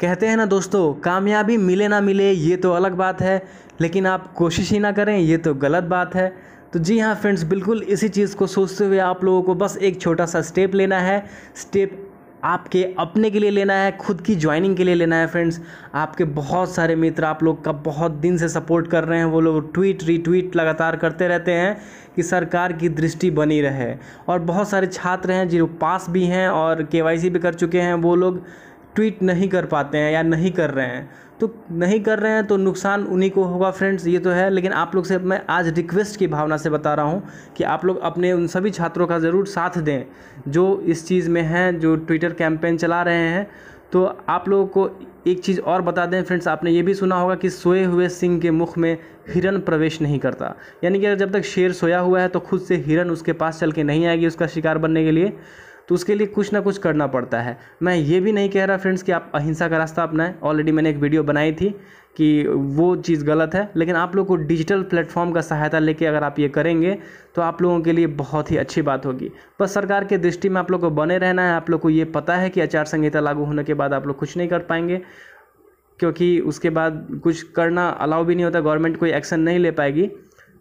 कहते हैं ना दोस्तों कामयाबी मिले ना मिले ये तो अलग बात है लेकिन आप कोशिश ही ना करें ये तो गलत बात है तो जी हाँ फ्रेंड्स बिल्कुल इसी चीज़ को सोचते हुए आप लोगों को बस एक छोटा सा स्टेप लेना है स्टेप आपके अपने के लिए लेना है खुद की ज्वाइनिंग के लिए लेना है फ्रेंड्स आपके बहुत सारे मित्र आप लोग का बहुत दिन से सपोर्ट कर रहे हैं वो लोग ट्वीट रीट्वीट लगातार करते रहते हैं कि सरकार की दृष्टि बनी रहे और बहुत सारे छात्र हैं जो पास भी हैं और के भी कर चुके हैं वो लोग ट्वीट नहीं कर पाते हैं या नहीं कर रहे हैं तो नहीं कर रहे हैं तो नुकसान उन्हीं को होगा फ्रेंड्स ये तो है लेकिन आप लोग से मैं आज रिक्वेस्ट की भावना से बता रहा हूँ कि आप लोग अपने उन सभी छात्रों का ज़रूर साथ दें जो इस चीज़ में हैं जो ट्विटर कैंपेन चला रहे हैं तो आप लोगों को एक चीज़ और बता दें फ्रेंड्स आपने ये भी सुना होगा कि सोए हुए सिंह के मुख में हिरन प्रवेश नहीं करता यानी कि अगर जब तक शेर सोया हुआ है तो खुद से हिरन उसके पास चल के नहीं आएगी उसका शिकार बनने के लिए तो उसके लिए कुछ ना कुछ करना पड़ता है मैं ये भी नहीं कह रहा फ्रेंड्स कि आप अहिंसा का रास्ता अपनाएं ऑलरेडी मैंने एक वीडियो बनाई थी कि वो चीज़ गलत है लेकिन आप लोग को डिजिटल प्लेटफॉर्म का सहायता लेके अगर आप ये करेंगे तो आप लोगों के लिए बहुत ही अच्छी बात होगी बस सरकार के दृष्टि में आप लोग को बने रहना है आप लोग को ये पता है कि आचार संहिता लागू होने के बाद आप लोग कुछ नहीं कर पाएंगे क्योंकि उसके बाद कुछ करना अलाउ भी नहीं होता गवर्नमेंट कोई एक्शन नहीं ले पाएगी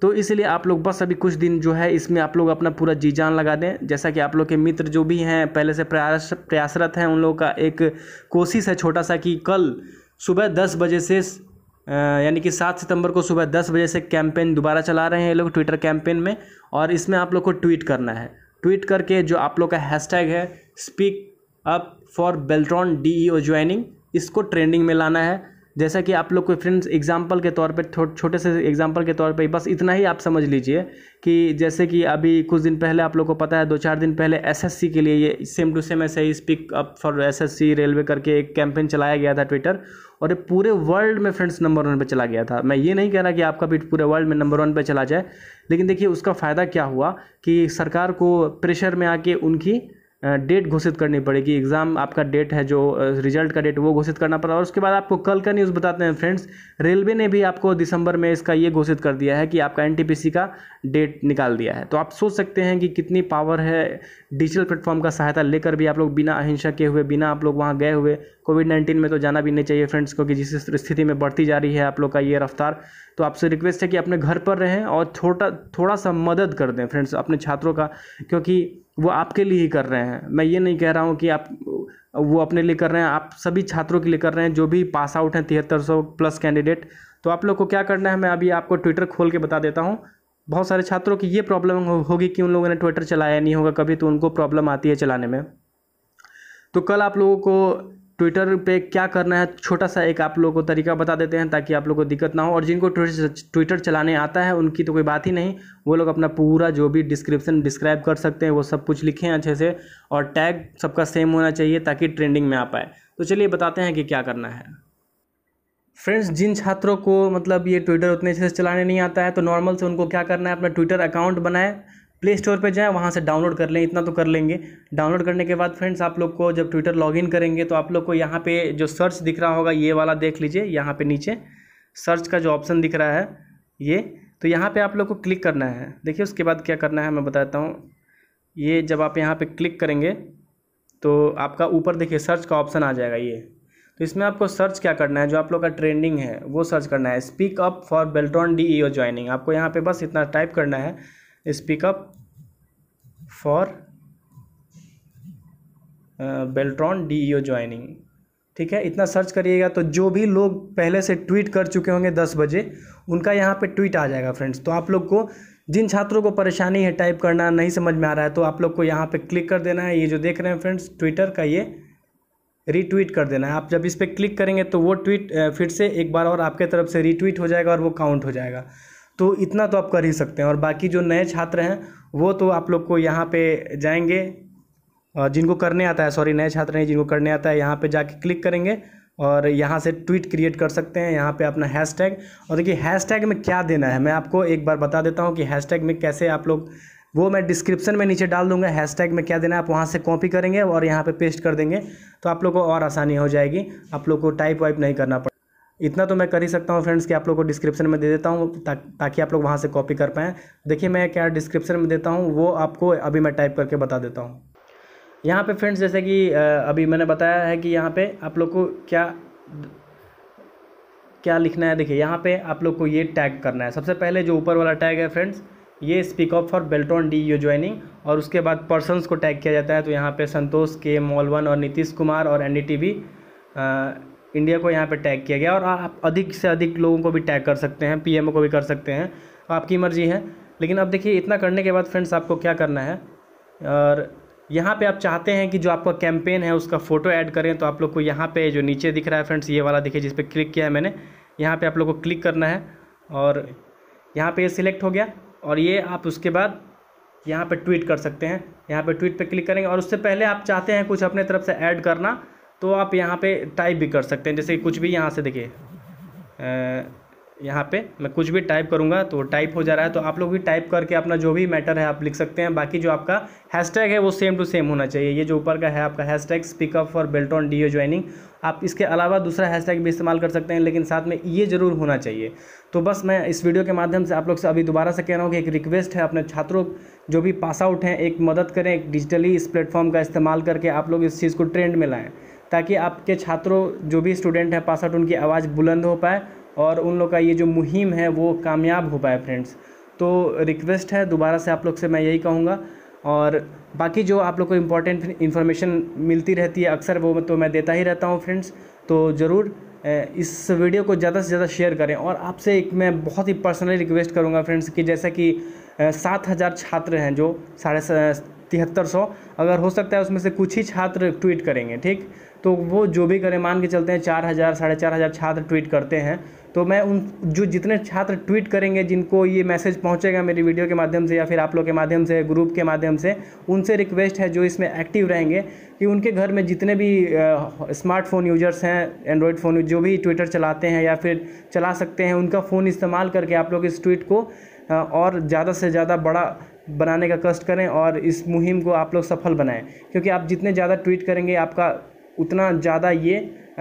तो इसलिए आप लोग बस अभी कुछ दिन जो है इसमें आप लोग अपना पूरा जी जान लगा दें जैसा कि आप लोग के मित्र जो भी हैं पहले से प्रयास प्रयासरत हैं उन लोगों का एक कोशिश है छोटा सा कि कल सुबह दस बजे से यानी कि सात सितंबर को सुबह दस बजे से कैंपेन दोबारा चला रहे हैं ये लोग ट्विटर कैंपेन में और इसमें आप लोग को ट्वीट करना है ट्वीट करके जो आप लोग का हैशटैग है speak up for Beltron D E O joining इसको ट्रेंडिंग में लाना है जैसा कि आप लोग को फ्रेंड्स एग्जाम्पल के तौर पर छोटे से एग्जाम्पल के तौर पर बस इतना ही आप समझ लीजिए कि जैसे कि अभी कुछ दिन पहले आप लोग को पता है दो चार दिन पहले एसएससी के लिए ये सेम टू सेम ऐसे ही speak up for SSC railway करके एक कैंपेन चलाया गया था ट्विटर और ये पूरे वर्ल्ड में फ्रेंड्स नंबर वन पर चला गया था मैं ये नहीं कह रहा कि आपका भी पूरे वर्ल्ड में नंबर वन पर चला जाए लेकिन देखिए उसका फ़ायदा क्या हुआ कि सरकार को प्रेशर में आके उनकी डेट घोषित करनी पड़ेगी एग्ज़ाम आपका डेट है जो रिजल्ट का डेट वो घोषित करना पड़ा और उसके बाद आपको कल का न्यूज़ बताते हैं फ्रेंड्स रेलवे ने भी आपको दिसंबर में इसका ये घोषित कर दिया है कि आपका एन का डेट निकाल दिया है तो आप सोच सकते हैं कि कितनी पावर है डिजिटल प्लेटफॉर्म का सहायता लेकर भी आप लोग बिना अहिंसा के हुए बिना आप लोग वहाँ गए हुए कोविड नाइन्टीन में तो जाना भी नहीं चाहिए फ्रेंड्स क्योंकि जिस स्थिति में बढ़ती जा रही है आप लोग का ये रफ्तार तो आपसे रिक्वेस्ट है कि अपने घर पर रहें और छोटा थोड़ा सा मदद कर दें फ्रेंड्स अपने छात्रों का क्योंकि वो आपके लिए ही कर रहे हैं मैं ये नहीं कह रहा हूँ कि आप वो अपने लिए कर रहे हैं आप सभी छात्रों के लिए कर रहे हैं जो भी पास आउट हैं तिहत्तर सौ प्लस कैंडिडेट तो आप लोग को क्या करना है मैं अभी आपको ट्विटर खोल के बता देता हूँ बहुत सारे छात्रों की ये प्रॉब्लम होगी कि उन लोगों ने ट्विटर चलाया नहीं होगा कभी तो उनको प्रॉब्लम आती है चलाने में तो कल आप लोगों को ट्विटर पे क्या करना है छोटा सा एक आप लोगों को तरीका बता देते हैं ताकि आप लोगों को दिक्कत ना हो और जिनको ट्विटर चलाने आता है उनकी तो कोई बात ही नहीं वो लोग अपना पूरा जो भी डिस्क्रिप्शन डिस्क्राइब कर सकते हैं वो सब कुछ लिखें अच्छे से और टैग सबका सेम होना चाहिए ताकि ट्रेंडिंग में आ पाए तो चलिए बताते हैं कि क्या करना है फ्रेंड्स जिन छात्रों को मतलब ये ट्विटर उतने अच्छे से चलाने नहीं आता है तो नॉर्मल से उनको क्या करना है अपना ट्विटर अकाउंट बनाए प्ले स्टोर पर जाएँ वहाँ से डाउनलोड कर लें इतना तो कर लेंगे डाउनलोड करने के बाद फ्रेंड्स आप लोग को जब ट्विटर लॉगिन करेंगे तो आप लोग को यहाँ पे जो सर्च दिख रहा होगा ये वाला देख लीजिए यहाँ पे नीचे सर्च का जो ऑप्शन दिख रहा है ये तो यहाँ पे आप लोग को क्लिक करना है देखिए उसके बाद क्या करना है मैं बताता हूँ ये जब आप यहाँ पर क्लिक करेंगे तो आपका ऊपर देखिए सर्च का ऑप्शन आ जाएगा ये तो इसमें आपको सर्च क्या करना है जो आप लोग का ट्रेंडिंग है वो सर्च करना है speak up for Beltron D E joining आपको यहाँ पर बस इतना टाइप करना है speak up for Beltron D E joining ठीक है इतना सर्च करिएगा तो जो भी लोग पहले से ट्वीट कर चुके होंगे दस बजे उनका यहाँ पे ट्वीट आ जाएगा फ्रेंड्स तो आप लोग को जिन छात्रों को परेशानी है टाइप करना नहीं समझ में आ रहा है तो आप लोग को यहाँ पे क्लिक कर देना है ये जो देख रहे हैं फ्रेंड्स ट्विटर का ये रीट्वीट कर देना है आप जब इस पर क्लिक करेंगे तो वो ट्वीट uh, फिर से एक बार और आपके तरफ से रीट्वीट हो जाएगा और वो काउंट हो जाएगा तो इतना तो आप कर ही सकते हैं और बाकी जो नए छात्र हैं वो तो आप लोग को यहाँ पे जाएंगे जिनको करने आता है सॉरी नए छात्र नहीं जिनको करने आता है यहाँ पे जाके क्लिक करेंगे और यहाँ से ट्वीट क्रिएट कर सकते हैं यहाँ पे अपना हैशटैग और देखिए हैशटैग में क्या देना है मैं आपको एक बार बता देता हूँ कि हैशटैग में कैसे आप लोग वो मैं डिस्क्रिप्शन में नीचे डाल दूंगा हैशटैग में क्या देना है आप वहाँ से कॉपी करेंगे और यहाँ पे पेस्ट कर देंगे तो आप लोग को और आसानी हो जाएगी आप लोग को टाइप वाइप नहीं करना पड़ेगा इतना तो मैं कर ही सकता हूँ फ्रेंड्स कि आप लोग को डिस्क्रिप्शन में दे देता हूँ ता, ताकि आप लोग वहाँ से कॉपी कर पाएँ देखिए मैं क्या डिस्क्रिप्शन में देता हूँ वो आपको अभी मैं टाइप करके बता देता हूँ यहाँ पे फ्रेंड्स जैसे कि अभी मैंने बताया है कि यहाँ पे आप लोग को क्या क्या लिखना है देखिए यहाँ पे आप लोग को ये टैग करना है सबसे पहले जो ऊपर वाला टैग है फ्रेंड्स ये speak up for Beltron D U joining और उसके बाद पर्सनस को टैग किया जाता है तो यहाँ पे संतोष के मॉलवन और नीतीश कुमार और N D T V India को यहाँ पे टैग किया गया और आप अधिक से अधिक लोगों को भी टैग कर सकते हैं पीएमओ को भी कर सकते हैं आपकी मर्जी है लेकिन अब देखिए इतना करने के बाद फ्रेंड्स आपको क्या करना है और यहाँ पे आप चाहते हैं कि जो आपका कैंपेन है उसका फ़ोटो ऐड करें तो आप लोग को यहाँ पे जो नीचे दिख रहा है फ्रेंड्स ये वाला दिखे जिस पर क्लिक किया है मैंने यहाँ पे आप लोग को क्लिक करना है और यहाँ पे ये सिलेक्ट हो गया और ये आप उसके बाद यहाँ पे ट्वीट कर सकते हैं यहाँ पे ट्वीट पे क्लिक करेंगे और उससे पहले आप चाहते हैं कुछ अपने तरफ से ऐड करना तो आप यहाँ पे टाइप भी कर सकते हैं जैसे कुछ भी यहाँ से देखिए यहाँ पे मैं कुछ भी टाइप करूँगा तो टाइप हो जा रहा है तो आप लोग भी टाइप करके अपना जो भी मैटर है आप लिख सकते हैं बाकी जो आपका हैशटैग है वो सेम टू सेम होना चाहिए ये जो ऊपर का है आपका hashtag speak up for Beltron D joining आप इसके अलावा दूसरा हैशटैग भी इस्तेमाल कर सकते हैं लेकिन साथ में ये ज़रूर होना चाहिए तो बस मैं इस वीडियो के माध्यम से आप लोग से अभी दोबारा से कह रहा हूँ कि एक रिक्वेस्ट है अपने छात्रों जो भी पास आउट हैं एक मदद करें एक डिजिटली इस प्लेटफॉर्म का इस्तेमाल करके आप लोग इस चीज़ को ट्रेंड में लाएँ ताकि आपके छात्रों जो भी स्टूडेंट हैं पास आउट उनकी आवाज़ बुलंद हो पाए और उन लोग का ये जो मुहिम है वो कामयाब हो पाए फ्रेंड्स तो रिक्वेस्ट है दोबारा से आप लोग से मैं यही कहूँगा और बाकी जो आप लोग को इम्पोर्टेंट इन्फॉर्मेशन मिलती रहती है अक्सर वो तो मैं देता ही रहता हूँ फ्रेंड्स तो ज़रूर इस वीडियो को ज़्यादा से ज़्यादा शेयर करें और आपसे एक मैं बहुत ही पर्सनली रिक्वेस्ट करूँगा फ्रेंड्स कि जैसा कि सात हज़ार छात्र हैं जो साढ़े तिहत्तर सौ अगर हो सकता है उसमें से कुछ ही छात्र ट्वीट करेंगे ठीक तो वो जो भी करें मान के चलते हैं चार हज़ार साढ़े चार हज़ार छात्र ट्वीट करते हैं तो मैं उन जो जितने छात्र ट्वीट करेंगे जिनको ये मैसेज पहुंचेगा मेरी वीडियो के माध्यम से या फिर आप लोग के माध्यम से ग्रुप के माध्यम से उनसे रिक्वेस्ट है जो इसमें एक्टिव रहेंगे कि उनके घर में जितने भी स्मार्टफोन यूजर्स हैं एंड्रॉयड फ़ोन जो भी ट्विटर चलाते हैं या फिर चला सकते हैं उनका फ़ोन इस्तेमाल करके आप लोग इस ट्वीट को और ज़्यादा से ज़्यादा बड़ा बनाने का कष्ट करें और इस मुहिम को आप लोग सफल बनाएं क्योंकि आप जितने ज़्यादा ट्वीट करेंगे आपका उतना ज़्यादा ये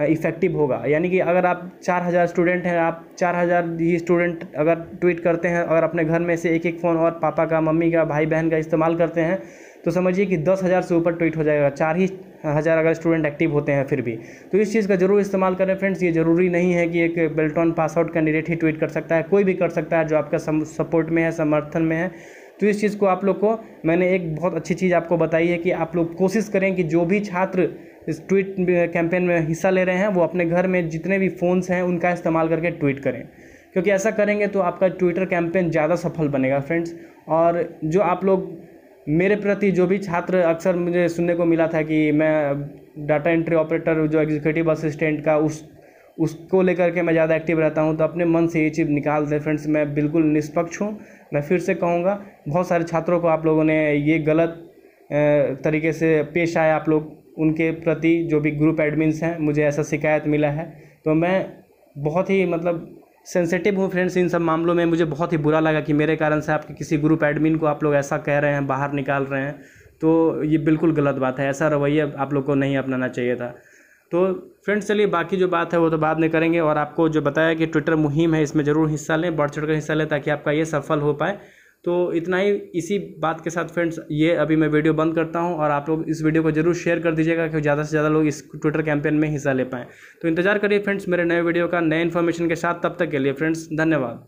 इफ़ेक्टिव होगा यानी कि अगर आप चार हज़ार स्टूडेंट हैं आप चार हज़ार ही स्टूडेंट अगर ट्वीट करते हैं और अपने घर में से एक एक फ़ोन और पापा का मम्मी का भाई बहन का इस्तेमाल करते हैं तो समझिए कि दस हज़ार से ऊपर ट्वीट हो जाएगा चार ही हज़ार अगर स्टूडेंट एक्टिव होते हैं फिर भी तो इस चीज़ का ज़रूर इस्तेमाल करें फ्रेंड्स ये ज़रूरी नहीं है कि एक बेल्टॉन पास आउट कैंडिडेट ही ट्वीट कर सकता है कोई भी कर सकता है जो आपका सपोर्ट में है समर्थन में है तो इस चीज़ को आप लोग को मैंने एक बहुत अच्छी चीज़ आपको बताई है कि आप लोग कोशिश करें कि जो भी छात्र इस ट्वीट कैंपेन में हिस्सा ले रहे हैं वो अपने घर में जितने भी फ़ोन्स हैं उनका इस्तेमाल करके ट्वीट करें क्योंकि ऐसा करेंगे तो आपका ट्विटर कैंपेन ज़्यादा सफल बनेगा फ्रेंड्स और जो आप लोग मेरे प्रति जो भी छात्र अक्सर मुझे सुनने को मिला था कि मैं डाटा एंट्री ऑपरेटर जो एग्जीक्यूटिव असिस्टेंट का उस उसको लेकर के मैं ज़्यादा एक्टिव रहता हूँ तो अपने मन से ये चीज़ निकाल दें फ्रेंड्स मैं बिल्कुल निष्पक्ष हूँ मैं फिर से कहूँगा बहुत सारे छात्रों को आप लोगों ने ये गलत तरीके से पेश आया आप लोग उनके प्रति जो भी ग्रुप एडमिन्स हैं मुझे ऐसा शिकायत मिला है तो मैं बहुत ही मतलब सेंसिटिव हूँ फ्रेंड्स इन सब मामलों में मुझे बहुत ही बुरा लगा कि मेरे कारण से आपके किसी ग्रुप एडमिन को आप लोग ऐसा कह रहे हैं बाहर निकाल रहे हैं तो ये बिल्कुल गलत बात है ऐसा रवैया आप लोग को नहीं अपनाना चाहिए था तो फ्रेंड्स चलिए बाकी जो बात है वो तो बाद में करेंगे और आपको जो बताया कि ट्विटर मुहिम है इसमें ज़रूर हिस्सा लें बढ़ चढ़ हिस्सा लें ताकि आपका ये सफल हो पाए तो इतना ही इसी बात के साथ फ्रेंड्स ये अभी मैं वीडियो बंद करता हूँ और आप लोग इस वीडियो को जरूर शेयर कर दीजिएगा कि ज़्यादा से ज़्यादा लोग इस ट्विटर कैंपेन में हिस्सा ले पाएँ तो इंतज़ार करिए फ्रेंड्स मेरे नए वीडियो का नए इन्फॉर्मेशन के साथ तब तक के लिए फ्रेंड्स धन्यवाद